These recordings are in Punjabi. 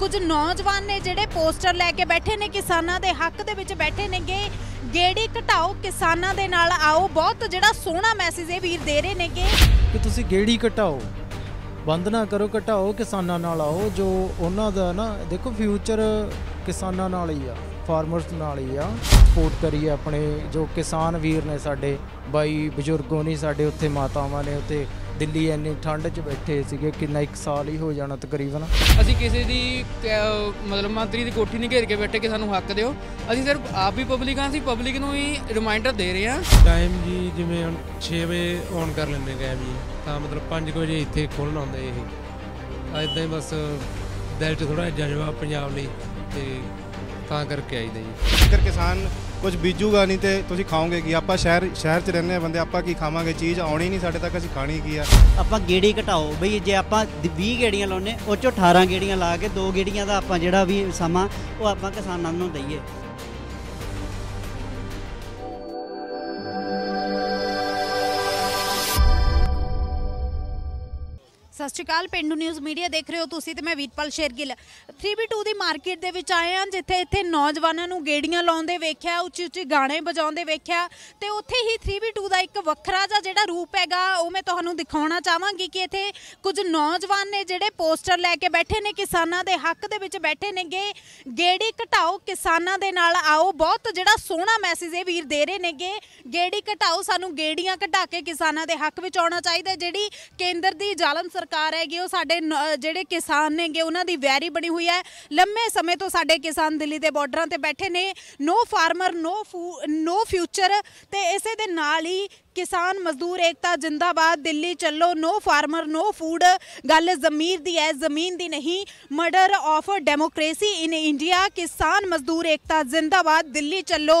ਕੁਝ ਨੌਜਵਾਨ ਨੇ ਜਿਹੜੇ ਪੋਸਟਰ ਲੈ ਕੇ ਬੈਠੇ ਨੇ ਕਿਸਾਨਾਂ ਦੇ ਹੱਕ ਦੇ ਵਿੱਚ ਬੈਠੇ ਨੇਗੇ ਗੇੜੀ ਘਟਾਓ ਕਿਸਾਨਾਂ ਦੇ ਨਾਲ ਆਓ ਬਹੁਤ ਜਿਹੜਾ ਸੋਹਣਾ ਮੈਸੇਜ ਇਹ ਵੀਰ ਦੇ ਰਹੇ ਨੇਗੇ ਕਿ ਤੁਸੀਂ ਗੇੜੀ ਘਟਾਓ ਬੰਦ ਨਾ ਕਰੋ ਘਟਾਓ ਕਿਸਾਨਾਂ ਨਾਲ ਆਓ ਜੋ ਉਹਨਾਂ ਦਾ ਨਾ ਦੇਖੋ ਫਿਊਚਰ ਕਿਸਾਨਾਂ ਨਾਲ ਹੀ ਆ ਫਾਰਮਰਸ ਨਾਲ ਹੀ ਆ ਸਪੋਰਟ ਕਰੀਏ ਆਪਣੇ ਜੋ ਕਿਸਾਨ ਵੀਰ ਨੇ ਸਾਡੇ ਬਾਈ ਬਜ਼ੁਰਗੋ ਨੇ ਸਾਡੇ ਉੱਥੇ ਮਾਤਾਵਾਂ ਨੇ ਉੱਥੇ ਦਿੱਲੀ ਇੰਨੀ ਠੰਡ 'ਚ ਬੈਠੇ ਸੀਗੇ ਕਿੰਨਾ ਇੱਕ ਸਾਲ ਹੀ ਹੋ ਜਾਣਾ ਤਕਰੀਬਨ ਅਸੀਂ ਕਿਸੇ ਦੀ ਮਤਲਬ ਮੰਤਰੀ ਦੀ ਕੋਠੀ ਨਹੀਂ ਘੇਰ ਕੇ ਬੈਠੇ ਕਿ ਸਾਨੂੰ ਹੱਕ ਦਿਓ ਅਸੀਂ ਸਿਰਫ ਆਪ ਵੀ ਪਬਲਿਕਾਂ ਸੀ ਪਬਲਿਕ ਨੂੰ ਹੀ ਰਿਮਾਈਂਡਰ ਦੇ ਰਹੇ ਆ ਟਾਈਮ ਜੀ ਜਿਵੇਂ ਹੁਣ 6 ਵਜੇ ਔਨ ਕਰ ਲੈਂਦੇ ਗਏ ਜੀ ਤਾਂ ਮਤਲਬ 5 ਵਜੇ ਇੱਥੇ ਖੋਲਣਾ ਆਉਂਦੇ ਇਹ ਐਦਾਂ ਹੀ ਬਸ ਦਿਲ 'ਚ ਥੋੜਾ ਜਜ਼ਬਾ ਪੰਜਾਬ ਲਈ ਤੇ ਤਾਂ ਕਰਕੇ ਆਈਦਾ ਜੀ ਜੇਕਰ ਕਿਸਾਨ ਕੁਝ ਬੀਜੂਗਾ ਨਹੀਂ ਤੇ ਤੁਸੀਂ ਖਾਓਗੇ ਕੀ ਆਪਾਂ ਸ਼ਹਿਰ ਸ਼ਹਿਰ 'ਚ ਰਹਿੰਦੇ ਆ ਬੰਦੇ ਆਪਾਂ ਕੀ ਖਾਵਾਂਗੇ ਚੀਜ਼ ਆਉਣੀ ਨਹੀਂ ਸਾਡੇ ਤੱਕ ਅਸੀਂ ਖਾਣੀ ਕੀ ਆ ਆਪਾਂ ਗੇੜੀ ਘਟਾਓ ਬਈ ਜੇ ਆਪਾਂ 20 ਗੇੜੀਆਂ ਲਾਉਨੇ ਉਹ ਚੋਂ 18 ਗੇੜੀਆਂ ਲਾ ਕੇ ਦੋ ਗੇੜੀਆਂ ਦਾ ਆਪਾਂ ਜਿਹੜਾ ਵੀ ਸਮਾਂ ਉਹ ਆਪਾਂ ਕਿਸਾਨਾਂ ਨੂੰ ਦਈਏ ਸਤਿ ਸ਼੍ਰੀ ਅਕਾਲ ਪਿੰਡੂ ਨਿਊਜ਼ ਮੀਡੀਆ ਦੇਖ ਰਹੇ ਹੋ ਤੁਸੀਂ ਤੇ ਮੈਂ ਵੀਰਪਾਲ ਸ਼ੇਰਗਿੱਲ 3B2 ਦੀ ਮਾਰਕੀਟ ਦੇ ਵਿੱਚ ਆਏ ਹਾਂ ਜਿੱਥੇ ਇੱਥੇ ਨੌਜਵਾਨਾਂ ਨੂੰ ਗੇੜੀਆਂ ਲਾਉਂਦੇ ਵੇਖਿਆ ਉੱਚੀ ਉੱਚੀ ਗਾਣੇ ਵਜਾਉਂਦੇ ਵੇਖਿਆ ਤੇ ਉੱਥੇ ਹੀ 3B2 ਦਾ ਇੱਕ ਵੱਖਰਾ ਜਿਹਾ ਜਿਹੜਾ ਰੂਪ ਹੈਗਾ ਉਹ ਮੈਂ ਤੁਹਾਨੂੰ ਦਿਖਾਉਣਾ ਚਾਹਾਂਗੀ ਕਿ ਇੱਥੇ ਕੁਝ ਨੌਜਵਾਨ ਨੇ ਜਿਹੜੇ ਪੋਸਟਰ ਲੈ ਕੇ ਬੈਠੇ ਨੇ ਕਿਸਾਨਾਂ ਦੇ ਹੱਕ ਦੇ ਵਿੱਚ ਬੈਠੇ ਨੇਗੇ ਗੇੜੀ ਘਟਾਓ ਕਿਸਾਨਾਂ ਦੇ ਨਾਲ ਆਓ ਬਹੁਤ ਜਿਹੜਾ ਸੋਹਣਾ ਮੈਸੇਜ ਇਹ ਵੀਰ ਦੇ ਰਹੇ ਨੇਗੇ ਗੇੜੀ ਘਟਾਓ ਸਾਨੂੰ ਗੇੜੀਆਂ ਘਟਾ ਕੇ ਕਿਸਾਨਾਂ ਦੇ ਹੱਕ ਵਿੱਚ ਆਉਣਾ ਚਾਹੀਦਾ ਜਿਹੜੀ ਕੇਂਦਰ ਦੀ ਜ਼ਾਲਮ ਸਰਕਾਰ ਲਗਾਤਾਰ ਹੈਗੇ ਉਹ ਸਾਡੇ ਜਿਹੜੇ ਕਿਸਾਨ ਨੇਗੇ ਉਹਨਾਂ ਦੀ ਵੈਰੀ ਬਣੀ ਹੋਈ ਹੈ ਲੰਮੇ ਸਮੇਂ ਤੋਂ ਸਾਡੇ ਕਿਸਾਨ ਦਿੱਲੀ ਦੇ ਬਾਰਡਰਾਂ ਤੇ ਬੈਠੇ ਨੇ ਨੋ ਫਾਰਮਰ ਨੋ ਨੋ ਫਿਊਚਰ ਤੇ ਇਸੇ ਦੇ ਨਾਲ ਹੀ ਕਿਸਾਨ ਮਜ਼ਦੂਰ ਏਕਤਾ ਜਿੰਦਾਬਾਦ ਦਿੱਲੀ ਚੱਲੋ ਨੋ ਫਾਰਮਰ ਨੋ ਫੂਡ ਗੱਲ ਜ਼ਮੀਰ ਦੀ ਹੈ ਜ਼ਮੀਨ ਦੀ ਨਹੀਂ murder of democracy in India ਕਿਸਾਨ ਮਜ਼ਦੂਰ ਏਕਤਾ ਜ਼ਿੰਦਾਬਾਦ ਦਿੱਲੀ ਚੱਲੋ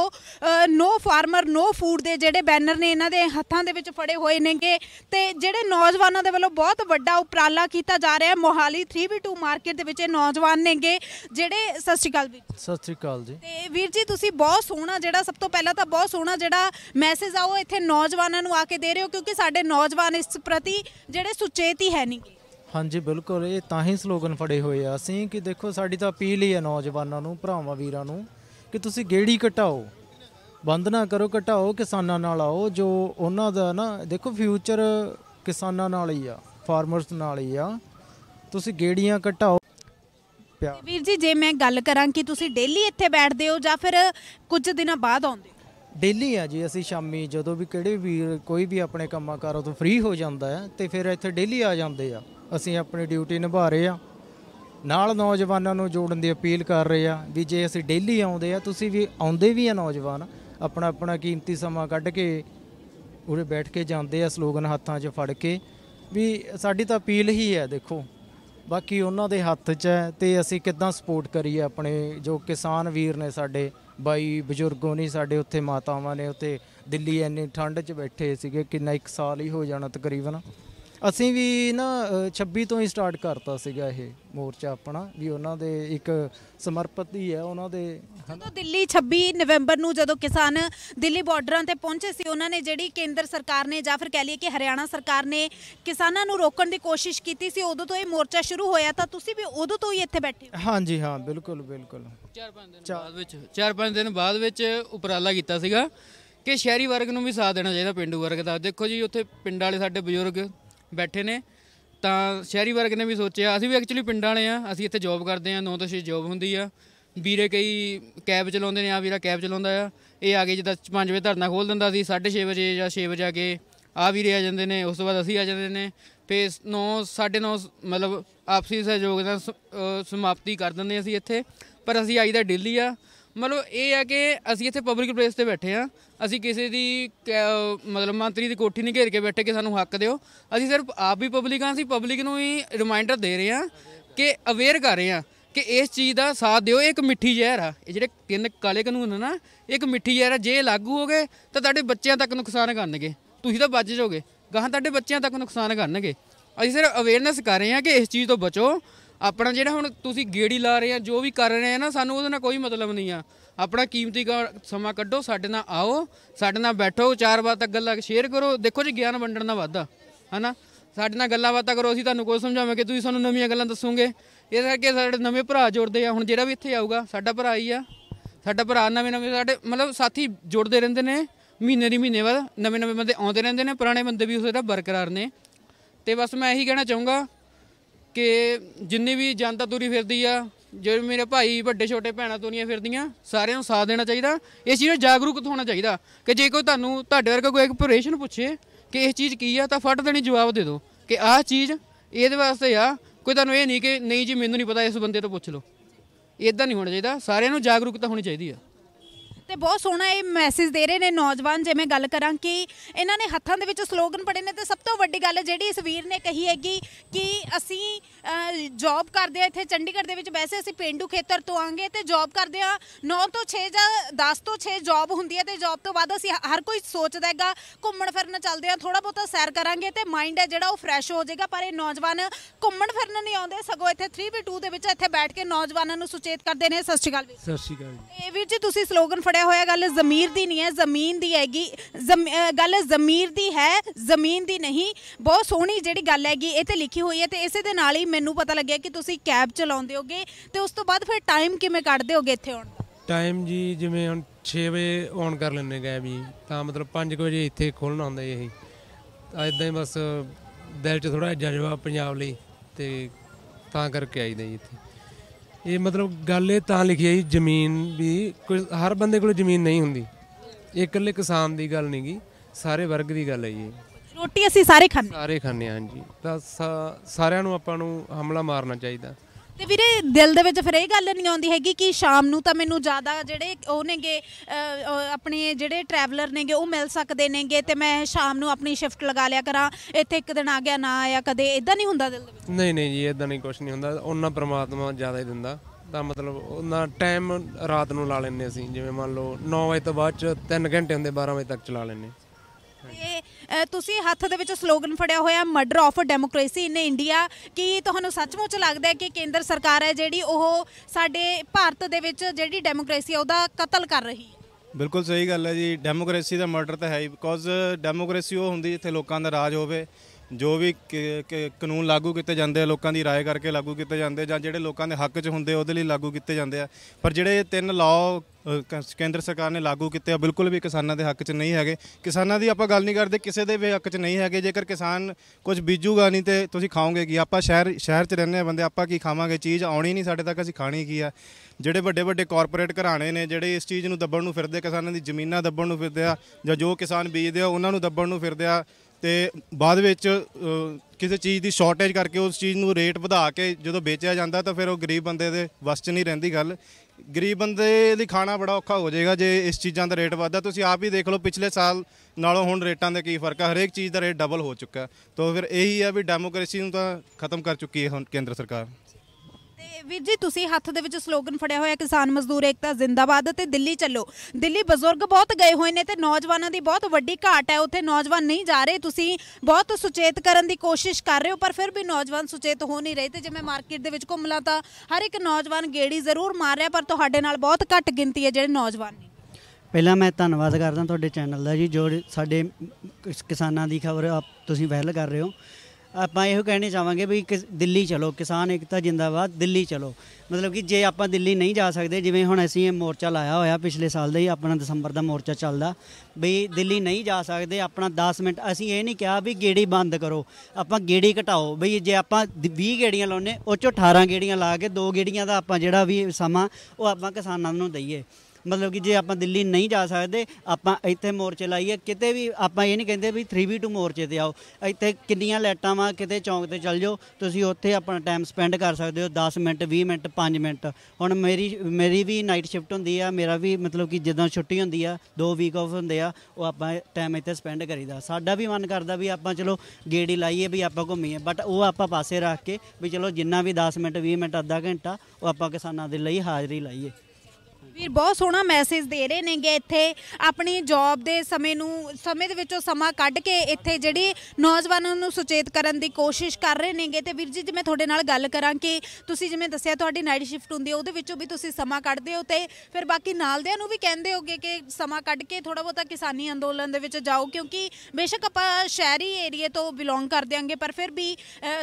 ਨੋ ਫਾਰਮਰ ਨੋ ਫੂਡ ਦੇ ਜਿਹੜੇ ਬੈਨਰ ਨੇ ਇਹਨਾਂ ਦੇ ਹੱਥਾਂ ਦੇ ਵਿੱਚ ਫੜੇ ਹੋਏ ਨੇਗੇ ਤੇ ਜਿਹੜੇ ਨੌਜਵਾਨਾਂ ਦੇ ਵੱਲੋਂ ਬਹੁਤ ਵੱਡਾ ਉਪਰਾਲਾ ਕੀਤਾ ਜਾ ਰਿਹਾ ਮੋਹਾਲੀ 3v2 ਮਾਰਕੀਟ ਦੇ ਵਿੱਚ ਇਹ ਨੌਜਵਾਨ ਨੇਗੇ ਜਿਹੜੇ ਸਤਿ ਸ਼੍ਰੀ ਅਕਾਲ ਸਤਿ ਸ਼੍ਰੀ ਅਕਾਲ ਜੀ ਤੇ ਵੀਰ ਜੀ ਤੁਸੀਂ ਬਹੁਤ ਸੋਹਣਾ ਜਿਹੜਾ ਸਭ ਤੋਂ ਪਹਿਲਾਂ ਤਾਂ ਬਹੁਤ ਸੋਹਣਾ ਜਿਹੜਾ ਮੈਸੇਜ ਆਓ ਇੱਥੇ ਨੌਜਵਾਨ ਨੌਜਵਾਨਾਂ ਨੂੰ ਆ ਕੇ ਦੇ ਰਹੇ ਹੋ ਕਿਉਂਕਿ ਸਾਡੇ ਨੌਜਵਾਨ ਇਸ ਪ੍ਰਤੀ ਜਿਹੜੇ ਸੁਚੇਤ ਹੀ ਹੈ ਨਹੀਂ ਹਾਂਜੀ ਬਿਲਕੁਲ ਇਹ ਤਾਂ ਹੀ ਸਲੋਗਨ ਫੜੇ ਹੋਏ ਆ ਅਸੀਂ ਕਿ ਦੇਖੋ ਸਾਡੀ ਤਾਂ ਅਪੀਲ ਹੀ ਹੈ ਨੌਜਵਾਨਾਂ ਨੂੰ ਭਰਾਵਾਂ ਵੀਰਾਂ ਨੂੰ ਕਿ ਤੁਸੀਂ ਗੇੜੀ ਘਟਾਓ ਬੰਦ ਨਾ ਕਰੋ ਘਟਾਓ ਕਿਸਾਨਾਂ ਨਾਲ ਆਓ ਜੋ ਉਹਨਾਂ ਦਾ ਨਾ ਦੇਖੋ ਫਿਊਚਰ ਕਿਸਾਨਾਂ ਨਾਲ ਹੀ ਆ ਫਾਰਮਰਸ ਨਾਲ ਹੀ ਆ ਤੁਸੀਂ ਗੇੜੀਆਂ ਘਟਾਓ ਵੀਰ ਜੀ ਜੇ ਮੈਂ ਗੱਲ ਕਰਾਂ ਕਿ ਤੁਸੀਂ ਡੇਲੀ ਇੱਥੇ ਬੈਠਦੇ ਹੋ ਜਾਂ ਫਿਰ ਕੁਝ ਦਿਨਾਂ ਬਾਅਦ ਆਉਂਦੇ ਡੇਲੀ ਆ ਜੀ ਅਸੀਂ ਸ਼ਾਮੀ ਜਦੋਂ ਵੀ ਕਿਹੜੇ ਵੀ ਕੋਈ ਵੀ ਆਪਣੇ ਕੰਮਾਂ ਕਾਰਾਂ ਤੋਂ ਫ੍ਰੀ ਹੋ ਜਾਂਦਾ ਹੈ ਤੇ ਫਿਰ ਇੱਥੇ ਡੇਲੀ ਆ ਜਾਂਦੇ ਆ ਅਸੀਂ ਆਪਣੀ ਡਿਊਟੀ ਨਿਭਾ ਰਹੇ ਆ ਨਾਲ ਨੌਜਵਾਨਾਂ ਨੂੰ ਜੋੜਨ ਦੀ ਅਪੀਲ ਕਰ ਰਹੇ ਆ ਵੀ ਜੇ ਅਸੀਂ ਡੇਲੀ ਆਉਂਦੇ ਆ ਤੁਸੀਂ ਵੀ ਆਉਂਦੇ ਵੀ ਆ ਨੌਜਵਾਨ ਆਪਣਾ ਆਪਣਾ ਕੀਮਤੀ ਸਮਾਂ ਕੱਢ ਕੇ ਉਰੇ ਬੈਠ ਕੇ ਜਾਂਦੇ ਆ ਸਲੋਗਨ ਹੱਥਾਂ 'ਚ ਫੜ ਕੇ ਵੀ ਸਾਡੀ ਤਾਂ ਅਪੀਲ ਹੀ ਹੈ ਦੇਖੋ ਬਾਕੀ ਉਹਨਾਂ ਦੇ ਹੱਥ 'ਚ ਹੈ ਤੇ ਅਸੀਂ ਕਿੱਦਾਂ ਸਪੋਰਟ ਕਰੀਏ ਆਪਣੇ ਜੋ ਕਿਸਾਨ ਵੀਰ ਨੇ ਸਾਡੇ ਬਾਈ ਬਜ਼ੁਰਗੋ ਨਹੀਂ ਸਾਡੇ ਉੱਥੇ ਮਾਤਾਵਾਂ ਨੇ ਉੱਥੇ ਦਿੱਲੀ ਐਨੀ ਠੰਡ 'ਚ ਬੈਠੇ ਸੀਗੇ ਕਿੰਨਾ 1 ਸਾਲ ਹੀ ਹੋ ਜਾਣਾ ਤਕਰੀਬਨ ਅਸੀਂ ਵੀ ਨਾ 26 ਤੋਂ ਹੀ ਸਟਾਰਟ ਕਰਤਾ ਸੀਗਾ ਇਹ ਮੋਰਚਾ ਆਪਣਾ ਵੀ ਉਹਨਾਂ ਦੇ ਇੱਕ ਸਮਰਪਿਤ ਹੀ ਹੈ ਉਹਨਾਂ ਦੇ ਜਦੋਂ ਦਿੱਲੀ 26 ਨਵੰਬਰ ਨੂੰ ਜਦੋਂ ਕਿਸਾਨ ਦਿੱਲੀ ਬਾਰਡਰਾਂ ਤੇ ਪਹੁੰਚੇ ਸੀ ਉਹਨਾਂ ਨੇ ਜਿਹੜੀ ਕੇਂਦਰ ਸਰਕਾਰ ਨੇ ਜਾਂ ਫਿਰ ਕਹਿ ਲਈਏ ਕਿ ਹਰਿਆਣਾ ਸਰਕਾਰ ਨੇ ਕਿਸਾਨਾਂ ਨੂੰ ਰੋਕਣ ਦੀ ਕੋਸ਼ਿਸ਼ ਕੀਤੀ ਸੀ ਉਦੋਂ ਤੋਂ ਇਹ ਮੋਰਚਾ ਸ਼ੁਰੂ ਹੋਇਆ ਤਾਂ ਤੁਸੀਂ ਵੀ ਉਦੋਂ ਤੋਂ ਹੀ ਇੱਥੇ ਬੈਠੇ ਹੋ ਹਾਂਜੀ ਹਾਂ ਬਿਲਕੁਲ ਬਿਲਕੁਲ 4-5 ਦਿਨ ਬਾਅਦ ਵਿੱਚ 4-5 ਦਿਨ ਬਾਅਦ ਵਿੱਚ ਉਪਰਾਲਾ ਕੀਤਾ ਸੀਗਾ ਕਿ ਸ਼ਹਿਰੀ ਵਰਗ ਨੂੰ ਵੀ ਸਾਥ ਦੇਣਾ ਚਾਹੀਦਾ ਪਿੰਡੂ ਵਰਗ ਦਾ ਦੇਖੋ ਜੀ ਉੱਥੇ ਪਿੰਡ ਵਾਲੇ ਸਾਡੇ ਬਜ਼ੁਰਗ ਬੈਠੇ ਨੇ ਤਾਂ ਸ਼ਹਿਰੀ ਵਰਗ ਨੇ ਵੀ ਸੋਚਿਆ ਅਸੀਂ ਵੀ ਐਕਚੁਅਲੀ ਪਿੰਡਾਂ ਵਾਲੇ ਆ ਅਸੀਂ ਇੱਥੇ ਜੌਬ ਕਰਦੇ ਆ 9 ਤੋਂ 6 ਜੌਬ ਹੁੰਦੀ ਆ ਵੀਰੇ ਕਈ ਕੈਬ ਚਲਾਉਂਦੇ ਨੇ ਆ ਵੀਰਾ ਕੈਬ ਚਲਾਉਂਦਾ ਆ ਇਹ ਆ ਕੇ ਜਿੱਦਾਂ 5 ਵਜੇ ਧਰਨਾ ਖੋਲ ਦਿੰਦਾ ਸੀ 6:30 ਵਜੇ ਜਾਂ 6 ਵਜੇ ਆ ਕੇ ਆ ਵੀਰੇ ਆ ਜਾਂਦੇ ਨੇ ਉਸ ਤੋਂ ਬਾਅਦ ਅਸੀਂ ਆ ਜਾਂਦੇ ਨੇ ਫੇ 9 9:30 ਮਤਲਬ ਆਪਸੀ ਸਹਿਯੋਗ ਦਾ ਸਮਾਪਤੀ ਕਰ ਦਿੰਦੇ ਅਸੀਂ ਇੱਥੇ ਪਰ ਅਸੀਂ ਆਈਦਾ ਡੇਲੀ ਆ ਮਤਲਬ ਇਹ ਆ ਕਿ ਅਸੀਂ ਇੱਥੇ ਪਬਲਿਕ ਪਲੇਸ ਤੇ ਬੈਠੇ ਆ ਅਸੀਂ ਕਿਸੇ ਦੀ ਮਤਲਬ ਮੰਤਰੀ ਦੀ ਕੋਠੀ ਨਹੀਂ ਘੇਰ ਕੇ ਬੈਠੇ ਕਿ ਸਾਨੂੰ ਹੱਕ ਦਿਓ ਅਸੀਂ ਸਿਰਫ ਆਪ ਵੀ ਪਬਲਿਕ ਆ ਅਸੀਂ ਪਬਲਿਕ ਨੂੰ ਹੀ ਰਿਮਾਈਂਡਰ ਦੇ ਰਹੇ ਆ ਕਿ ਅਵੇਅਰ ਕਰ ਰਹੇ ਆ ਕਿ ਇਸ ਚੀਜ਼ ਦਾ ਸਾਥ ਦਿਓ ਇਹ ਇੱਕ ਮਿੱਠੀ ਜ਼ਹਿਰ ਆ ਇਹ ਜਿਹੜੇ ਤਿੰਨ ਕਾਲੇ ਕਾਨੂੰਨ ਨੇ ਨਾ ਇੱਕ ਮਿੱਠੀ ਜ਼ਹਿਰ ਆ ਜੇ ਲਾਗੂ ਹੋ ਗਏ ਤਾਂ ਤੁਹਾਡੇ ਬੱਚਿਆਂ ਤੱਕ ਨੁਕਸਾਨ ਕਰਨਗੇ ਤੁਸੀਂ ਤਾਂ ਬਚ ਜਾਓਗੇ ਗਾਹਾਂ ਤੁਹਾਡੇ ਬੱਚਿਆਂ ਤੱਕ ਨੁਕਸਾਨ ਕਰਨਗੇ ਅਸੀਂ ਸਿਰਫ ਅਵੇਅਰਨੈਸ ਕਰ ਰਹੇ ਆ ਕਿ ਇਸ ਚੀਜ਼ ਤੋਂ ਬਚੋ ਆਪਣਾ ਜਿਹੜਾ ਹੁਣ ਤੁਸੀਂ ਗੇੜੀ ਲਾ ਰਹੇ ਆ ਜੋ ਵੀ ਕਰ ਰਹੇ ਆ ਨਾ ਸਾਨੂੰ ਉਹਦੇ ਨਾਲ ਕੋਈ ਮਤਲਬ ਨਹੀਂ ਆ ਆਪਣਾ ਕੀਮਤੀ ਸਮਾਂ ਕੱਢੋ ਸਾਡੇ ਨਾਲ ਆਓ ਸਾਡੇ ਨਾਲ ਬੈਠੋ ਚਾਰ ਬਾਤ ਤੱਕ ਗੱਲਾਂ ਸ਼ੇਅਰ ਕਰੋ ਦੇਖੋ ਜੀ ਗਿਆਨ ਵੰਡਣ ਦਾ ਵਾਧਾ ਹਨਾ ਸਾਡੇ ਨਾਲ ਗੱਲਾਂ ਬਾਤਾਂ ਕਰੋ ਅਸੀਂ ਤੁਹਾਨੂੰ ਕੋਈ ਸਮਝਾਵਾਂਗੇ ਤੁਸੀਂ ਸਾਨੂੰ ਨਵੀਆਂ ਗੱਲਾਂ ਦੱਸੋਗੇ ਇਸ ਕਰਕੇ ਸਾਡੇ ਨਵੇਂ ਭਰਾ ਜੁੜਦੇ ਆ ਹੁਣ ਜਿਹੜਾ ਵੀ ਇੱਥੇ ਆਊਗਾ ਸਾਡਾ ਭਰਾ ਹੀ ਆ ਸਾਡਾ ਭਰਾ ਨਵੇਂ ਨਵੇਂ ਸਾਡੇ ਮਤਲਬ ਸਾਥੀ ਜੁੜਦੇ ਰਹਿੰਦੇ ਨੇ ਮਹੀਨੇ ਦੀ ਮਹੀਨੇ ਬਾਅਦ ਨਵੇਂ ਨਵੇਂ ਬੰਦੇ ਆਉਂਦੇ ਰਹਿੰਦੇ ਨੇ ਪੁਰਾਣੇ ਬੰਦੇ ਵੀ ਉਸੇ ਦਾ ਬਰਕਰਾਰ ਨੇ ਤੇ ਬਸ ਮੈਂ ਇਹੀ ਕਹਿਣਾ ਚਾਹੂੰਗਾ ਕਿ ਜਿੰਨੇ ਵੀ ਜਨਤਾ ਦੂਰੀ ਫਿਰਦੀ ਆ ਜਿਹੜੇ ਮੇਰੇ ਭਾਈ ਵੱਡੇ ਛੋਟੇ ਭੈਣਾਂ ਤੁਰੀਆਂ ਫਿਰਦੀਆਂ ਸਾਰਿਆਂ ਨੂੰ ਸਾਥ ਦੇਣਾ ਚਾਹੀਦਾ ਇਸ ਚੀਜ਼ ਨੂੰ ਜਾਗਰੂਕ ਹੋਣਾ ਚਾਹੀਦਾ ਕਿ ਜੇ ਕੋਈ ਤੁਹਾਨੂੰ ਤੁਹਾਡੇ ਵਰਗਾ ਕੋਈ ਇੱਕ ਪੁੱਛੇ ਕਿ ਇਹ ਚੀਜ਼ ਕੀ ਆ ਤਾਂ ਫਟ ਦੇਣੀ ਜਵਾਬ ਦੇ ਦਿਓ ਕਿ ਆਹ ਚੀਜ਼ ਇਹਦੇ ਵਾਸਤੇ ਆ ਕੋਈ ਤੁਹਾਨੂੰ ਇਹ ਨਹੀਂ ਕਿ ਨਹੀਂ ਜੀ ਮੈਨੂੰ ਨਹੀਂ ਪਤਾ ਇਸ ਬੰਦੇ ਤੋਂ ਪੁੱਛ ਲਓ ਇਦਾਂ ਨਹੀਂ ਹੋਣਾ ਚਾਹੀਦਾ ਸਾਰਿਆਂ ਨੂੰ ਜਾਗਰੂਕਤਾ ਹੋਣੀ ਚਾਹੀਦੀ ਆ ਤੇ ਬਹੁਤ ਸੋਹਣਾ ਇਹ ਮੈਸੇਜ ਦੇ ਰਹੇ ਨੇ ਨੌਜਵਾਨ ਜੇ ਮੈਂ ਗੱਲ ਕਰਾਂ ਕਿ ਇਹਨਾਂ ਨੇ ਹੱਥਾਂ ਦੇ ਵਿੱਚ ਸਲੋਗਨ ਪੜੇ ਨੇ ਤੇ ਸਭ ਤੋਂ ਵੱਡੀ ਗੱਲ ਜਿਹੜੀ ਇਸ ਵੀਰ ਨੇ ਕਹੀ ਹੈਗੀ ਕਿ ਅਸੀਂ ਜੌਬ ਕਰਦੇ ਆ ਇੱਥੇ ਚੰਡੀਗੜ੍ਹ ਦੇ ਵਿੱਚ ਵੈਸੇ ਅਸੀਂ ਪਿੰਡੂ ਖੇਤਰ ਤੋਂ ਆਂਗੇ ਤੇ ਜੌਬ ਕਰਦੇ ਆ 9 ਤੋਂ 6 ਜਾਂ 10 ਤੋਂ 6 ਜੌਬ ਹੁੰਦੀ ਹੈ ਤੇ ਜੌਬ ਤੋਂ ਬਾਅਦ ਅਸੀਂ ਹਰ ਕੋਈ ਸੋਚਦਾ ਹੈਗਾ ਘੁੰਮਣ ਫਿਰਨ ਚੱਲਦੇ ਆ ਥੋੜਾ ਬਹੁਤਾ ਸੈਰ ਕਰਾਂਗੇ ਤੇ ਮਾਈਂਡ ਹੈ ਜਿਹੜਾ ਉਹ ਫਰੈਸ਼ ਹੋ ਜਾਏਗਾ ਪਰ ਇਹ ਨੌਜਵਾਨ ਘੁੰਮਣ ਫਿਰਨ ਨਹੀਂ ਆਉਂਦੇ ਸਗੋਂ ਇੱਥੇ 3v2 ਦੇ ਵਿੱਚ ਇੱਥੇ ਬੈਠ ਕੇ ਨੌਜਵਾਨਾਂ ਨੂੰ ਸੁਚੇਤ ਕਰਦੇ ਨੇ ਸਤਿ ਸ਼੍ਰੀ ਅਕਾਲ ਵੀਰ ਸਤਿ ਸ਼੍ਰੀ ਅਕਾਲ ਇਹ ਵੀਰ ਜੀ ਤੁਸੀਂ ਸਲੋਗਨ ਫੜਿਆ ਖੜਿਆ ਹੋਇਆ ਗੱਲ ਜ਼ਮੀਰ ਦੀ ਨਹੀਂ ਹੈ ਜ਼ਮੀਨ ਦੀ ਹੈਗੀ ਗੱਲ ਜ਼ਮੀਰ ਦੀ ਹੈ ਜ਼ਮੀਨ ਦੀ ਨਹੀਂ ਬਹੁਤ ਸੋਹਣੀ ਜਿਹੜੀ ਗੱਲ ਹੈਗੀ ਇਹ ਤੇ ਲਿਖੀ ਹੋਈ ਹੈ ਤੇ ਇਸੇ ਦੇ ਨਾਲ ਹੀ ਮੈਨੂੰ ਪਤਾ ਲੱਗਿਆ ਕਿ ਤੁਸੀਂ ਕੈਬ ਚਲਾਉਂਦੇ ਹੋਗੇ ਤੇ ਉਸ ਤੋਂ ਬਾਅਦ ਫਿਰ ਟਾਈਮ ਕਿਵੇਂ ਕੱਢਦੇ ਹੋਗੇ ਇੱਥੇ ਆਉਣ ਦਾ ਟਾਈਮ ਜੀ ਜਿਵੇਂ ਹੁਣ 6 ਵਜੇ ਔਨ ਕਰ ਲੈਨੇ ਗਏ ਵੀ ਤਾਂ ਮਤਲਬ 5 ਵਜੇ ਇੱਥੇ ਖੋਲਣਾ ਹੁੰਦਾ ਇਹ ਤਾਂ ਇਦਾਂ ਹੀ ਬਸ ਦਿਲ 'ਚ ਥੋੜਾ ਜਜ਼ਬਾ ਪੰਜਾਬ ਲਈ ਤੇ ਤਾਂ ਕਰਕੇ ਆਈਦਾ ਜੀ ਇੱਥੇ ਇਹ ਮਤਲਬ ਗੱਲ ਇਹ ਤਾਂ ਲਿਖੀ ਹੈ ਜੀ ਜ਼ਮੀਨ ਵੀ ਕੋਈ ਹਰ ਬੰਦੇ ਕੋਲ ਜ਼ਮੀਨ ਨਹੀਂ ਹੁੰਦੀ ਇਹ ਇਕੱਲੇ ਕਿਸਾਨ ਦੀ ਗੱਲ ਨਹੀਂ ਗਈ ਸਾਰੇ ਵਰਗ ਦੀ ਗੱਲ ਹੈ ਜੀ ਰੋਟੀ ਅਸੀਂ ਸਾਰੇ ਖਾਂਦੇ ਸਾਰੇ ਖਾਂਦੇ ਹਾਂ ਜੀ ਤਾਂ ਸਾਰਿਆਂ ਨੂੰ ਆਪਾਂ ਨੂੰ ਹਮਲਾ ਮਾਰਨਾ ਚਾਹੀਦਾ ਤੇ ਵੀਰੇ ਦਿਲ ਦੇ ਵਿੱਚ ਫਿਰ ਇਹ ਗੱਲ ਨਹੀਂ ਆਉਂਦੀ ਹੈਗੀ ਕਿ ਸ਼ਾਮ ਨੂੰ ਤਾਂ ਮੈਨੂੰ ਜ਼ਿਆਦਾ ਜਿਹੜੇ ਉਹ ਨੇਗੇ ਆਪਣੇ ਜਿਹੜੇ ਟਰੈਵਲਰ ਨੇਗੇ ਉਹ ਮਿਲ ਸਕਦੇ ਨੇਗੇ ਤੇ ਮੈਂ ਸ਼ਾਮ ਨੂੰ ਆਪਣੀ ਸ਼ਿਫਟ ਲਗਾ ਲਿਆ ਕਰਾਂ ਇੱਥੇ ਇੱਕ ਦਿਨ ਆ ਗਿਆ ਨਾ ਆਇਆ ਕਦੇ ਇਦਾਂ ਨਹੀਂ ਹੁੰਦਾ ਦਿਲ ਦੇ ਵਿੱਚ ਨਹੀਂ ਨਹੀਂ ਜੀ ਇਦਾਂ ਨਹੀਂ ਕੁਝ ਨਹੀਂ ਹੁੰਦਾ ਉਹਨਾਂ ਪ੍ਰਮਾਤਮਾ ਜ਼ਿਆਦਾ ਹੀ ਦਿੰਦਾ ਤਾਂ ਮਤਲਬ ਉਹਨਾਂ ਟਾਈਮ ਰਾਤ ਨੂੰ ਲਾ ਲੈਣੇ ਅਸੀਂ ਜਿਵੇਂ ਮੰਨ ਲਓ 9 ਵਜੇ ਤੋਂ ਬਾਅਦ ਚ 3 ਘੰਟੇ ਹੁੰਦੇ 12 ਵਜੇ ਤੱਕ ਚਲਾ ਲੈਣੇ ਇਹ ਤੁਸੀਂ ਹੱਥ ਦੇ ਵਿੱਚ ਸਲੋਗਨ ਫੜਿਆ ਹੋਇਆ murder of democracy in India ਕੀ ਤੁਹਾਨੂੰ ਸੱਚਮੁੱਚ ਲੱਗਦਾ ਹੈ ਕਿ ਕੇਂਦਰ ਸਰਕਾਰ ਹੈ ਜਿਹੜੀ ਉਹ ਸਾਡੇ ਭਾਰਤ ਦੇ ਵਿੱਚ ਜਿਹੜੀ ਡੈਮੋਕ੍ਰੇਸੀ ਹੈ ਉਹਦਾ ਕਤਲ ਕਰ ਰਹੀ ਹੈ ਬਿਲਕੁਲ ਸਹੀ ਗੱਲ ਹੈ ਜੀ ਡੈਮੋਕ੍ਰੇਸੀ ਦਾ ਮਰਡਰ ਤਾਂ ਹੈ ਹੀ ਬਿਕੋਜ਼ ਡੈਮੋਕ੍ਰੇਸੀ ਉਹ ਹੁੰਦੀ ਜਿੱਥੇ ਲੋਕਾਂ ਦਾ ਰਾਜ ਹੋਵੇ ਜੋ ਵੀ ਕਾਨੂੰਨ ਲਾਗੂ ਕੀਤੇ ਜਾਂਦੇ ਆ ਲੋਕਾਂ ਦੀ رائے ਕਰਕੇ ਲਾਗੂ ਕੀਤੇ ਜਾਂਦੇ ਜਾਂ ਜਿਹੜੇ ਲੋਕਾਂ ਦੇ ਹੱਕ 'ਚ ਹੁੰਦੇ ਉਹਦੇ ਲਈ ਲਾਗੂ ਕੀਤੇ ਜਾਂਦੇ ਆ ਪਰ ਜਿਹੜੇ ਤਿੰਨ ਲਾਅ ਕੇਂਦਰ ਸਰਕਾਰ ਨੇ ਲਾਗੂ ਕੀਤੇ ਆ ਬਿਲਕੁਲ ਵੀ ਕਿਸਾਨਾਂ ਦੇ ਹੱਕ 'ਚ ਨਹੀਂ ਹੈਗੇ ਕਿਸਾਨਾਂ ਦੀ ਆਪਾਂ ਗੱਲ ਨਹੀਂ ਕਰਦੇ ਕਿਸੇ ਦੇ ਵੀ ਹੱਕ 'ਚ ਨਹੀਂ ਹੈਗੇ ਜੇਕਰ ਕਿਸਾਨ ਕੁਝ ਬੀਜੂਗਾ ਨਹੀਂ ਤੇ ਤੁਸੀਂ ਖਾਓਗੇ ਕੀ ਆਪਾਂ ਸ਼ਹਿਰ ਸ਼ਹਿਰ 'ਚ ਰਹਿੰਦੇ ਆ ਬੰਦੇ ਆਪਾਂ ਕੀ ਖਾਵਾਂਗੇ ਚੀਜ਼ ਆਉਣੀ ਨਹੀਂ ਸਾਡੇ ਤੱਕ ਅਸੀਂ ਖਾਣੀ ਕੀ ਆ ਜਿਹੜੇ ਵੱਡੇ ਵੱਡੇ ਕਾਰਪੋਰੇਟ ਘਰਾਣੇ ਨੇ ਜਿਹੜੇ ਇਸ ਚੀਜ਼ ਨੂੰ ਦੱਬਣ ਨੂੰ ਫਿਰਦੇ ਕਿਸਾਨਾਂ ਦੀ ਜ਼ਮੀਨਾਂ ਦੱਬਣ ਨੂੰ ਫਿਰਦੇ ਆ ਜਾਂ ਜੋ ਕਿਸਾਨ ਬੀਜਦੇ ਆ ਉਹਨਾਂ ਨੂੰ ਦੱਬਣ ਨੂੰ ਫਿਰਦੇ ਆ ਤੇ ਬਾਅਦ ਵਿੱਚ ਕਿਸੇ ਚੀਜ਼ ਦੀ ਸ਼ਾਰਟੇਜ ਕਰਕੇ ਉਸ ਚੀਜ਼ ਨੂੰ ਰੇਟ ਵਧਾ ਕੇ ਜਦੋਂ ਵੇਚਿਆ ਜਾਂਦਾ ਤਾਂ ਫਿਰ ਉਹ ਗਰੀਬ ਬੰਦੇ ਦੇ ਵਸ 'ਚ ਨਹੀਂ ਰਹਿੰਦੀ ਗੱਲ ਗਰੀਬ ਬੰਦੇ ਲਈ ਖਾਣਾ ਬੜਾ ਔਖਾ ਹੋ ਜਾਏਗਾ ਜੇ ਇਸ ਚੀਜ਼ਾਂ ਦਾ ਰੇਟ ਵਧਦਾ ਤੁਸੀਂ ਆਪ ਹੀ ਦੇਖ ਲਓ ਪਿਛਲੇ ਸਾਲ ਨਾਲੋਂ ਹੁਣ ਰੇਟਾਂ ਦੇ ਕੀ ਫਰਕ ਆ ਹਰੇਕ ਚੀਜ਼ ਦਾ ਰੇਟ ਡਬਲ ਹੋ ਚੁੱਕਾ ਤਾਂ ਫਿਰ ਇਹੀ ਹੈ ਵੀ ਡੈਮੋਕ੍ਰੇਸੀ ਨੂੰ ਤਾਂ ਖਤਮ ਕਰ ਚੁੱਕੀ ਹੈ ਹੁਣ ਕੇਂਦਰ ਸਰਕਾਰ ਤੇ ਵੀਰ ਜੀ ਤੁਸੀਂ ਹੱਥ ਦੇ ਵਿੱਚ ਸਲੋਗਨ ਫੜਿਆ ਹੋਇਆ ਕਿਸਾਨ ਮਜ਼ਦੂਰ ਏਕਤਾ ਜ਼ਿੰਦਾਬਾਦ ਤੇ ਦਿੱਲੀ ਚੱਲੋ ਦਿੱਲੀ ਬਜ਼ੁਰਗ ਬਹੁਤ ਗਏ ਹੋਏ ਨੇ ਤੇ ਨੌਜਵਾਨਾਂ ਦੀ ਬਹੁਤ ਵੱਡੀ ਘਾਟ ਹੈ ਉੱਥੇ ਨੌਜਵਾਨ ਨਹੀਂ ਜਾ ਰਹੇ ਤੁਸੀਂ ਬਹੁਤ ਸੁਚੇਤ ਕਰਨ ਦੀ ਕੋਸ਼ਿਸ਼ ਕਰ ਰਹੇ ਹੋ ਪਰ ਫਿਰ ਵੀ ਨੌਜਵਾਨ ਸੁਚੇਤ ਹੋ ਨਹੀਂ ਰਹੇ ਤੇ ਜੇ ਮੈਂ ਮਾਰਕੀਟ ਦੇ ਵਿੱਚ ਘੁੰਮ ਲਾਂ ਤਾਂ ਹਰ ਇੱਕ ਨੌਜਵਾਨ ਗੇੜੀ ਜ਼ਰੂਰ ਮਾਰ ਰਿਹਾ ਪਰ ਤੁਹਾਡੇ ਨਾਲ ਬਹੁਤ ਘੱਟ ਗਿਣਤੀ ਹੈ ਜਿਹੜੇ ਨੌਜਵਾਨ ਨੇ ਪਹਿਲਾਂ ਮੈਂ ਧੰਨਵਾਦ ਕਰਦਾ ਤੁਹਾਡੇ ਚੈਨਲ ਦਾ ਜੀ ਜੋ ਸਾਡੇ ਕਿਸਾਨਾਂ ਦੀ ਖਬਰ ਤੁਸੀਂ ਵਾਇਰਲ ਕਰ ਰਹੇ ਹੋ ਆਪਾਂ ਇਹੋ ਕਹਿਣੇ ਚਾਹਾਂਗੇ ਵੀ ਦਿੱਲੀ ਚਲੋ ਕਿਸਾਨ ਇਕਤਾ ਜਿੰਦਾਬਾਦ ਦਿੱਲੀ ਚਲੋ ਮਤਲਬ ਕਿ ਜੇ ਆਪਾਂ ਦਿੱਲੀ ਨਹੀਂ ਜਾ ਸਕਦੇ ਜਿਵੇਂ ਹੁਣ ਅਸੀਂ ਇਹ ਮੋਰਚਾ ਲਾਇਆ ਹੋਇਆ ਪਿਛਲੇ ਸਾਲ ਦਾ ਹੀ ਆਪਣਾ ਦਸੰਬਰ ਦਾ ਮੋਰਚਾ ਚੱਲਦਾ ਵੀ ਦਿੱਲੀ ਨਹੀਂ ਜਾ ਸਕਦੇ ਆਪਣਾ 10 ਮਿੰਟ ਅਸੀਂ ਇਹ ਨਹੀਂ ਕਿਹਾ ਵੀ ਗੇੜੀ ਬੰਦ ਕਰੋ ਆਪਾਂ ਗੇੜੀ ਘਟਾਓ ਵੀ ਜੇ ਆਪਾਂ 20 ਗੇੜੀਆਂ ਲਾਉਨੇ ਉਹ ਚੋਂ 18 ਗੇੜੀਆਂ ਲਾ ਕੇ ਦੋ ਗੇੜੀਆਂ ਦਾ ਆਪਾਂ ਜਿਹੜਾ ਵੀ ਸਮਾਂ ਉਹ ਆਪਾਂ ਕਿਸਾਨਾਂ ਨੂੰ ਦਈਏ ਮਤਲਬ ਕਿ ਜੇ ਆਪਾਂ ਦਿੱਲੀ ਨਹੀਂ ਜਾ ਸਕਦੇ ਆਪਾਂ ਇੱਥੇ ਮੋਰਚੇ ਲਾਈਏ ਕਿਤੇ ਵੀ ਆਪਾਂ ਇਹ ਨਹੀਂ ਕਹਿੰਦੇ ਵੀ 3v2 ਮੋਰਚੇ ਤੇ ਆਓ ਇੱਥੇ ਕਿੰਨੀਆਂ ਲਾਈਟਾਂ ਵਾ ਕਿਤੇ ਚੌਂਕ ਤੇ ਚੱਲ ਜਾਓ ਤੁਸੀਂ ਉੱਥੇ ਆਪਣਾ ਟਾਈਮ ਸਪੈਂਡ ਕਰ ਸਕਦੇ ਹੋ 10 ਮਿੰਟ 20 ਮਿੰਟ 5 ਮਿੰਟ ਹੁਣ ਮੇਰੀ ਮੇਰੀ ਵੀ ਨਾਈਟ ਸ਼ਿਫਟ ਹੁੰਦੀ ਆ ਮੇਰਾ ਵੀ ਮਤਲਬ ਕਿ ਜਦੋਂ ਛੁੱਟੀ ਹੁੰਦੀ ਆ ਦੋ ਵੀਕ ਆਫ ਹੁੰਦੇ ਆ ਉਹ ਆਪਾਂ ਟਾਈਮ ਇੱਥੇ ਸਪੈਂਡ ਕਰੀਦਾ ਸਾਡਾ ਵੀ ਮਨ ਕਰਦਾ ਵੀ ਆਪਾਂ ਚਲੋ ਗੇੜੀ ਲਾਈਏ ਵੀ ਆਪਾਂ ਘੁੰਮੀਏ ਬਟ ਉਹ ਆਪਾਂ ਪਾਸੇ ਰੱਖ ਕੇ ਵੀ ਚਲੋ ਜਿੰਨਾ ਵੀ 10 ਮਿੰਟ 20 ਮਿੰਟ ਅੱਧਾ ਘੰਟਾ ਉਹ ਆਪਾਂ ਕਿਸਾਨਾਂ ਦੇ ਲਈ ਹਾਜ਼ਰੀ ਲਾਈਏ ਵੀਰ ਬਹੁਤ ਸੋਹਣਾ ਮੈਸੇਜ ਦੇ ਰਹੇ ਨੇਗੇ ਇੱਥੇ ਆਪਣੀ ਜੌਬ ਦੇ ਸਮੇਂ ਨੂੰ ਸਮੇਂ ਦੇ ਵਿੱਚੋਂ ਸਮਾਂ ਕੱਢ ਕੇ ਇੱਥੇ ਜਿਹੜੀ ਨੌਜਵਾਨਾਂ ਨੂੰ ਸੁਚੇਤ ਕਰਨ ਦੀ ਕੋਸ਼ਿਸ਼ ਕਰ ਰਹੇ ਨੇਗੇ ਤੇ ਵੀਰ ਜੀ ਜਿਵੇਂ ਤੁਹਾਡੇ ਨਾਲ ਗੱਲ ਕਰਾਂ ਕਿ ਤੁਸੀਂ ਜਿਵੇਂ ਦੱਸਿਆ ਤੁਹਾਡੀ ਨਾਈਟ ਸ਼ਿਫਟ ਹੁੰਦੀ ਹੈ ਉਹਦੇ ਵਿੱਚੋਂ ਵੀ ਤੁਸੀਂ ਸਮਾਂ ਕੱਢਦੇ ਹੋ ਤੇ ਫਿਰ ਬਾਕੀ ਨਾਲ ਦੇਆਂ ਨੂੰ ਵੀ ਕਹਿੰਦੇ ਹੋਗੇ ਕਿ ਸਮਾਂ ਕੱਢ ਕੇ ਥੋੜਾ ਬਹੁਤਾ ਕਿਸਾਨੀ ਅੰਦੋਲਨ ਦੇ ਵਿੱਚ ਜਾਓ ਕਿਉਂਕਿ ਬੇਸ਼ੱਕ ਆਪਾਂ ਸ਼ਹਿਰੀ ਏਰੀਏ ਤੋਂ ਬਿਲੋਂਗ ਕਰਦੇ ਆਂਗੇ ਪਰ ਫਿਰ ਵੀ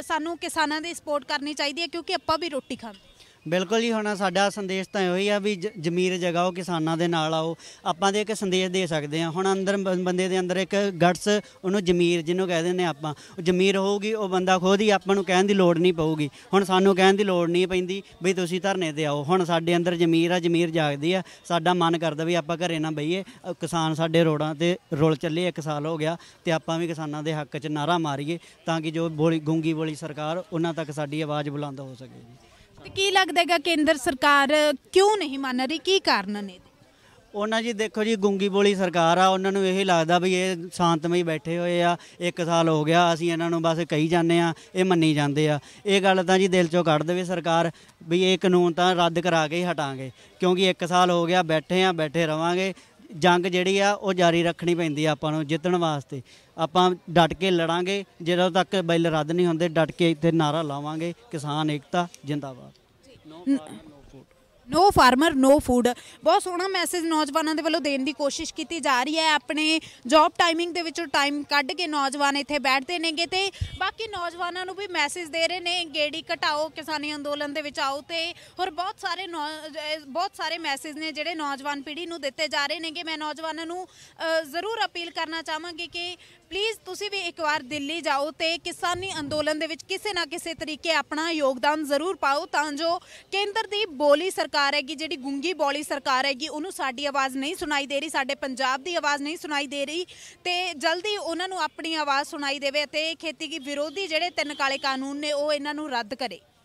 ਸਾਨੂੰ ਕਿਸਾਨਾਂ ਦੀ ਸਪੋਰਟ ਕਰਨੀ ਚਾਹੀਦੀ ਹੈ ਕਿਉਂਕਿ ਆਪਾਂ ਵੀ ਰੋਟੀ ਖਾਂਦੇ ਬਿਲਕੁਲ ਹੀ ਹੁਣ ਸਾਡਾ ਸੰਦੇਸ਼ ਤਾਂ ਇਹੋ ਹੀ ਆ ਵੀ ਜ਼ਮੀਰ ਜਗਾਓ ਕਿਸਾਨਾਂ ਦੇ ਨਾਲ ਆਓ ਆਪਾਂ ਦੇ ਇੱਕ ਸੰਦੇਸ਼ ਦੇ ਸਕਦੇ ਆ ਹੁਣ ਅੰਦਰ ਬੰਦੇ ਦੇ ਅੰਦਰ ਇੱਕ ਗਟਸ ਉਹਨੂੰ ਜ਼ਮੀਰ ਜਿਹਨੂੰ ਕਹਿੰਦੇ ਨੇ ਆਪਾਂ ਉਹ ਜ਼ਮੀਰ ਹੋਊਗੀ ਉਹ ਬੰਦਾ ਖੁਦ ਹੀ ਆਪਾਂ ਨੂੰ ਕਹਿਣ ਦੀ ਲੋੜ ਨਹੀਂ ਪਊਗੀ ਹੁਣ ਸਾਨੂੰ ਕਹਿਣ ਦੀ ਲੋੜ ਨਹੀਂ ਪੈਂਦੀ ਵੀ ਤੁਸੀਂ ਧਰਨੇ ਤੇ ਆਓ ਹੁਣ ਸਾਡੇ ਅੰਦਰ ਜ਼ਮੀਰ ਆ ਜ਼ਮੀਰ ਜਾਗਦੀ ਆ ਸਾਡਾ ਮਨ ਕਰਦਾ ਵੀ ਆਪਾਂ ਘਰੇ ਨਾ ਬਈਏ ਕਿਸਾਨ ਸਾਡੇ ਰੋੜਾਂ ਤੇ ਰੋਲ ਚੱਲੇ ਇੱਕ ਸਾਲ ਹੋ ਗਿਆ ਤੇ ਆਪਾਂ ਵੀ ਕਿਸਾਨਾਂ ਦੇ ਹੱਕ 'ਚ ਨਾਰਾ ਮਾਰੀਏ ਤਾਂ ਕਿ ਜੋ ਬੋਲੀ ਗੂੰਗੀ ਬੋਲੀ ਸਰਕਾਰ ਉਹਨਾਂ ਤੱਕ ਸਾਡੀ ਆਵਾਜ਼ ਬੁਲੰਦ ਹੋ ਸਕੇ ਜੀ ਤੇ ਕੀ ਲੱਗਦਾ ਹੈਗਾ ਕੇਂਦਰ ਸਰਕਾਰ ਕਿਉਂ ਨਹੀਂ ਮੰਨ ਰਹੀ ਕੀ ਕਾਰਨ ਨੇ ਉਹਨਾਂ ਜੀ ਦੇਖੋ ਜੀ ਗੁੰਗੀ ਬੋਲੀ ਸਰਕਾਰ ਆ ਉਹਨਾਂ ਨੂੰ ਇਹ ਲੱਗਦਾ ਵੀ ਇਹ ਸ਼ਾਂਤਮਈ ਬੈਠੇ ਹੋਏ ਆ ਇੱਕ ਸਾਲ ਹੋ ਗਿਆ ਅਸੀਂ ਇਹਨਾਂ ਨੂੰ ਬਸ ਕਹੀ ਜਾਂਦੇ ਆ ਇਹ ਮੰਨੀ ਜਾਂਦੇ ਆ ਇਹ ਗੱਲ ਤਾਂ ਜੀ ਦਿਲ ਚੋਂ ਕੱਢ ਦੇਵੇ ਸਰਕਾਰ ਵੀ ਇਹ ਕਾਨੂੰਨ ਤਾਂ ਰੱਦ ਕਰਾ ਕੇ ਹਟਾਂਗੇ ਕਿਉਂਕਿ ਇੱਕ ਸਾਲ ਹੋ ਗਿਆ ਬੈਠੇ ਆ ਬੈਠੇ ਰਵਾਂਗੇ ਜੰਗ ਜਿਹੜੀ ਆ ਉਹ ਜਾਰੀ ਰੱਖਣੀ ਪੈਂਦੀ ਆ ਆਪਾਂ ਨੂੰ ਜਿੱਤਣ ਵਾਸਤੇ ਆਪਾਂ ਡਟ ਕੇ ਲੜਾਂਗੇ ਜਦੋਂ ਤੱਕ ਬਿੱਲ ਰੱਦ ਨਹੀਂ ਹੁੰਦੇ ਡਟ ਕੇ ਇੱਥੇ ਨਾਰਾ ਲਾਵਾਂਗੇ ਕਿਸਾਨ ਏਕਤਾ ਜਿੰਦਾਬਾਦ ਜੀ ਨੋ ਫਾਰਮਰ ਨੋ ਫੂਡ ਬਹੁਤ ਸੋਹਣਾ ਮੈਸੇਜ ਨੌਜਵਾਨਾਂ ਦੇ ਵੱਲੋਂ ਦੇਣ ਦੀ ਕੋਸ਼ਿਸ਼ ਕੀਤੀ ਜਾ ਰਹੀ ਹੈ ਆਪਣੇ ਜੌਬ ਟਾਈਮਿੰਗ ਦੇ ਵਿੱਚੋਂ ਟਾਈਮ ਕੱਢ ਕੇ ਨੌਜਵਾਨ ਇੱਥੇ ਬੈਠਦੇ ਨੇਗੇ ਤੇ ਬਾਕੀ ਨੌਜਵਾਨਾਂ ਨੂੰ ਵੀ ਮੈਸੇਜ ਦੇ ਰਹੇ ਨੇ ਗੇੜੀ ਘਟਾਓ ਕਿਸਾਨੀ ਅੰਦੋਲਨ ਦੇ ਵਿੱਚ ਆਓ ਤੇ ਹੋਰ ਬਹੁਤ ਸਾਰੇ ਬਹੁਤ ਸਾਰੇ ਮੈਸੇਜ ਨੇ ਜਿਹੜੇ ਨੌਜਵਾਨ ਪੀੜ੍ਹੀ ਨੂੰ ਦਿੱਤੇ ਜਾ ਰਹੇ ਨੇਗੇ ਮੈਂ ਨੌਜਵਾਨਾਂ ਨੂੰ ਜ਼ਰੂਰ ਅਪੀਲ ਕਰਨਾ ਚਾਹਾਂਗੀ ਕਿ ਪਲੀਜ਼ ਤੁਸੀਂ ਵੀ ਇੱਕ ਵਾਰ ਦਿੱਲੀ ਜਾਓ ਤੇ ਕਿਸਾਨੀ ਅੰਦੋਲਨ ਦੇ ਵਿੱਚ ਕਿਸੇ ਨਾ ਕਿਸੇ ਤਰੀਕੇ ਆਪਣਾ ਯੋਗਦਾਨ ਜ਼ਰੂਰ ਪਾਓ ਤਾਂ ਜੋ ਕੇਂਦਰ ਦੀ ਬੋਲੀ ਸਰਕਾਰ ਸਰਕਾਰ ਹੈਗੀ ਜਿਹੜੀ ਗੁੰਗੀ ਬੋਲੀ ਸਰਕਾਰ ਹੈਗੀ ਉਹਨੂੰ ਸਾਡੀ ਆਵਾਜ਼ ਨਹੀਂ ਸੁਣਾਈ ਦੇ ਰਹੀ ਸਾਡੇ ਪੰਜਾਬ ਦੀ ਆਵਾਜ਼ ਨਹੀਂ ਸੁਣਾਈ ਦੇ ਰਹੀ ਤੇ ਜਲਦੀ ਉਹਨਾਂ ਨੂੰ ਆਪਣੀ ਆਵਾਜ਼ ਸੁਣਾਈ ਦੇਵੇ ਅਤੇ ਖੇਤੀ ਵਿਰੋਧੀ ਜਿਹੜੇ ਤਿੰਨ ਕਾਲੇ ਕਾਨੂੰਨ ਨੇ ਉਹ ਇਹਨਾਂ ਨੂੰ ਰੱਦ ਕਰੇ